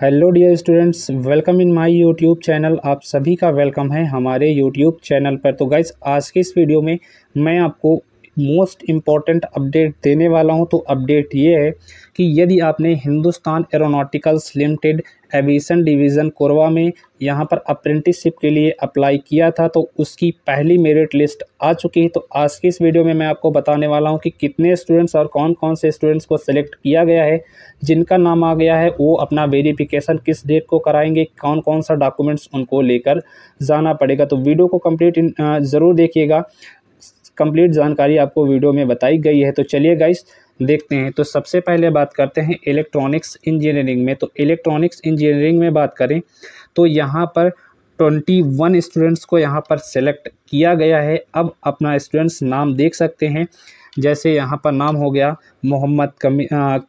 hello dear students welcome in my YouTube channel आप सभी का वेलकम है हमारे यूट्यूब चैनल पर तो गाइज आज के इस वीडियो में मैं आपको मोस्ट इम्पॉर्टेंट अपडेट देने वाला हूँ तो अपडेट ये है कि यदि आपने Hindustan aeronauticals limited aviation division Korwa में यहाँ पर अप्रेंटिसशिप के लिए अप्लाई किया था तो उसकी पहली मेरिट लिस्ट आ चुकी है तो आज की इस वीडियो में मैं आपको बताने वाला हूँ कि कितने स्टूडेंट्स और कौन कौन से स्टूडेंट्स को सिलेक्ट किया गया है जिनका नाम आ गया है वो अपना वेरीफिकेशन किस डेट को कराएंगे कौन कौन सा डॉक्यूमेंट्स उनको लेकर जाना पड़ेगा तो वीडियो को कम्प्लीट ज़रूर देखिएगा कंप्लीट जानकारी आपको वीडियो में बताई गई है तो चलिए गाइस देखते हैं तो सबसे पहले बात करते हैं इलेक्ट्रॉनिक्स इंजीनियरिंग में तो इलेक्ट्रॉनिक्स इंजीनियरिंग में बात करें तो यहाँ पर ट्वेंटी वन स्टूडेंट्स को यहाँ पर सेलेक्ट किया गया है अब अपना स्टूडेंट्स नाम देख सकते हैं जैसे यहाँ पर नाम हो गया मोहम्मद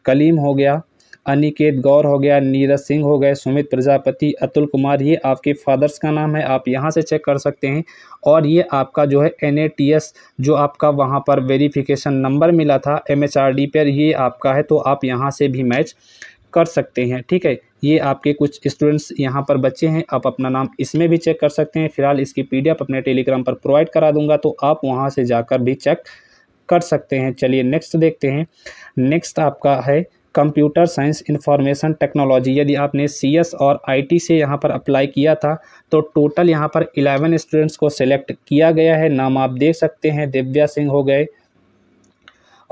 कलीम हो गया अनिकेत गौर हो गया नीरज सिंह हो गए सुमित प्रजापति अतुल कुमार ये आपके फादर्स का नाम है आप यहाँ से चेक कर सकते हैं और ये आपका जो है एन जो आपका वहाँ पर वेरिफिकेशन नंबर मिला था एम पर ये आपका है तो आप यहाँ से भी मैच कर सकते हैं ठीक है ये आपके कुछ स्टूडेंट्स यहाँ पर बच्चे हैं आप अपना नाम इसमें भी चेक कर सकते हैं फिलहाल इसकी पी अपने टेलीग्राम पर प्रोवाइड करा दूंगा तो आप वहाँ से जाकर भी चेक कर सकते हैं चलिए नेक्स्ट देखते हैं नेक्स्ट आपका है कंप्यूटर साइंस इंफॉर्मेशन टेक्नोलॉजी यदि आपने सीएस और आईटी से यहाँ पर अप्लाई किया था तो टोटल यहाँ पर इलेवन स्टूडेंट्स को सेलेक्ट किया गया है नाम आप देख सकते हैं दिव्या सिंह हो गए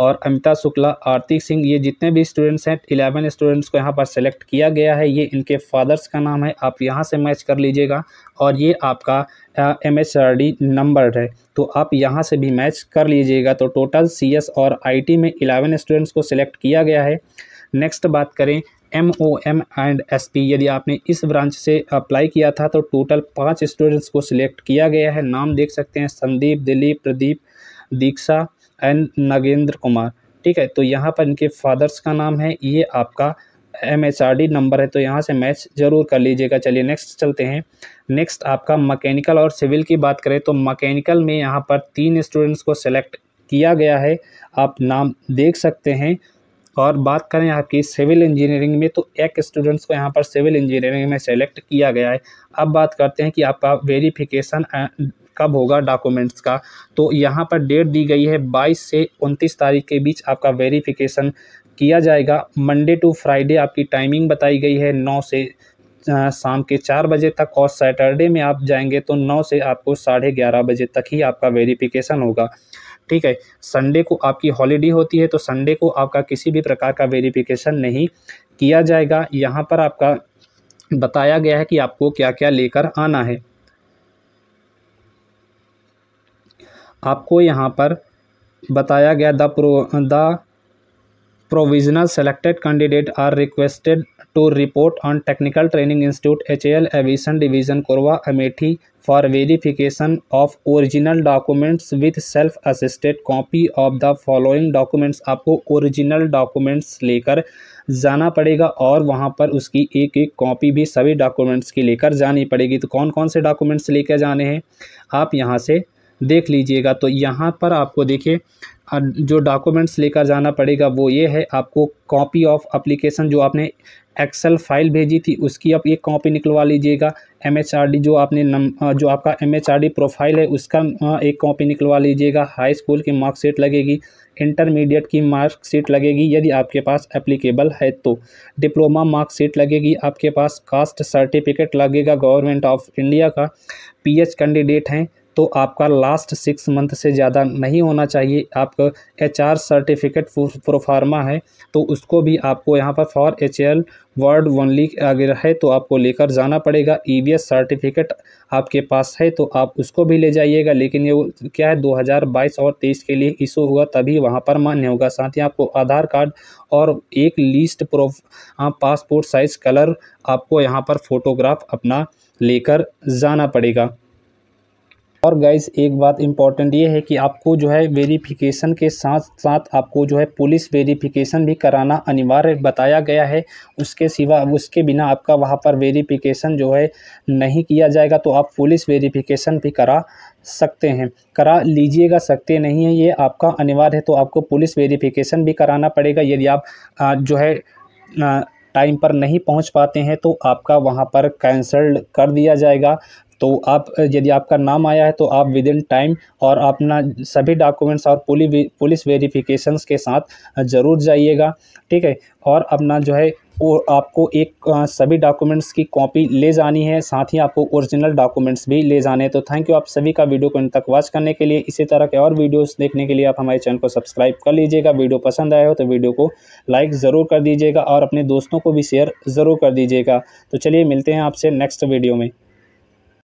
और अमिता शुक्ला आरती सिंह ये जितने भी स्टूडेंट्स हैं इलेवन स्टूडेंट्स को यहाँ पर सेलेक्ट किया गया है ये इनके फादर्स का नाम है आप यहाँ से मैच कर लीजिएगा और ये आपका M H R D number है तो आप यहाँ से भी मैच कर लीजिएगा तो टोटल सी एस और आई टी में इलेवन स्टूडेंट्स को सिलेक्ट किया गया है नेक्स्ट बात करें M O M and S P यदि आपने इस ब्रांच से अप्लाई किया था तो टोटल पाँच स्टूडेंट्स को सिलेक्ट किया गया है नाम देख सकते हैं संदीप दिलीप प्रदीप दीक्षा एंड नगेंद्र कुमार ठीक है तो यहाँ पर इनके फादर्स का नाम है ये आपका M H R D number है तो यहाँ से मैच जरूर कर लीजिएगा चलिए नेक्स्ट चलते हैं नेक्स्ट आपका मकैनिकल और सिविल की बात करें तो मकैनिकल में यहाँ पर तीन स्टूडेंट्स को सिलेक्ट किया गया है आप नाम देख सकते हैं और बात करें आपकी सिविल इंजीनियरिंग में तो एक स्टूडेंट्स को यहाँ पर सिविल इंजीनियरिंग में सेलेक्ट किया गया है अब बात करते हैं कि आपका वेरीफिकेशन कब होगा डॉक्यूमेंट्स का तो यहाँ पर डेट दी गई है 22 से 29 तारीख के बीच आपका वेरीफिकेशन किया जाएगा मंडे टू फ्राइडे आपकी टाइमिंग बताई गई है 9 से शाम के चार बजे तक और सैटरडे में आप जाएंगे तो 9 से आपको साढ़े ग्यारह बजे तक ही आपका वेरीफिकेशन होगा ठीक है संडे को आपकी हॉलीडे होती है तो संडे को आपका किसी भी प्रकार का वेरिफिकेशन नहीं किया जाएगा यहाँ पर आपका बताया गया है कि आपको क्या क्या लेकर आना है आपको यहाँ पर बताया गया the pro the provisional selected candidate are requested to report on technical training institute H L aviation division Korwa Amethi for verification of original documents with self assisted copy of the following documents आपको original documents लेकर जाना पड़ेगा और वहाँ पर उसकी एक एक कॉपी भी सभी डॉक्यूमेंट्स की लेकर जानी पड़ेगी तो कौन कौन से डॉक्यूमेंट्स लेकर जाने हैं आप यहाँ से देख लीजिएगा तो यहाँ पर आपको देखिए जो डॉक्यूमेंट्स लेकर जाना पड़ेगा वो ये है आपको कॉपी ऑफ अप्लीकेशन जो आपने एक्सेल फाइल भेजी थी उसकी आप एक कॉपी निकलवा लीजिएगा एम एच आर डी जो आपने नम जो आपका M H R D profile है उसका एक कॉपी निकलवा लीजिएगा हाई स्कूल की मार्कशीट लगेगी इंटरमीडिएट की मार्कशीट लगेगी यदि आपके पास एप्लीकेबल है तो डिप्लोमा मार्कशीट लगेगी आपके पास कास्ट सर्टिफिकेट लगेगा गवर्नमेंट ऑफ इंडिया का एच कैंडिडेट हैं तो आपका लास्ट सिक्स मंथ से ज़्यादा नहीं होना चाहिए आपका एच आर सर्टिफिकेट प्रोफार्मा है तो उसको भी आपको यहाँ पर for H L word only अगर है तो आपको लेकर जाना पड़ेगा ई वी एस सर्टिफिकेट आपके पास है तो आप उसको भी ले जाइएगा लेकिन ये क्या है 2022 और 23 के लिए इशू हुआ तभी वहाँ पर मान्य होगा साथ ही आपको आधार कार्ड और एक list proof passport size colour आपको यहाँ पर फोटोग्राफ अपना लेकर जाना पड़ेगा और गाइज एक बात इम्पॉर्टेंट ये है कि आपको जो है वेरिफिकेशन के साथ साथ आपको जो है पुलिस वेरिफिकेशन भी कराना अनिवार्य बताया गया है उसके सिवा उसके बिना आपका वहाँ पर वेरिफिकेशन जो है नहीं किया जाएगा तो आप पुलिस वेरिफिकेशन भी करा सकते हैं करा लीजिएगा सकते नहीं है ये आपका अनिवार्य है तो आपको पुलिस वेरिफिकेशन भी कराना पड़ेगा यदि आप जो है टाइम पर नहीं पहुंच पाते हैं तो आपका वहां पर कैंसल्ड कर दिया जाएगा तो आप यदि आपका नाम आया है तो आप विद इन टाइम और अपना सभी डॉक्यूमेंट्स और पुलिस वेरिफिकेशन के साथ ज़रूर जाइएगा ठीक है और अपना जो है वो आपको एक सभी डॉक्यूमेंट्स की कॉपी ले जानी है साथ ही आपको ओरिजिनल डॉक्यूमेंट्स भी ले जाने हैं तो थैंक यू आप सभी का वीडियो को इन तक वॉच करने के लिए इसी तरह के और वीडियोस देखने के लिए आप हमारे चैनल को सब्सक्राइब कर लीजिएगा वीडियो पसंद आया हो तो वीडियो को लाइक ज़रूर कर दीजिएगा और अपने दोस्तों को भी शेयर ज़रूर कर दीजिएगा तो चलिए मिलते हैं आपसे नेक्स्ट वीडियो में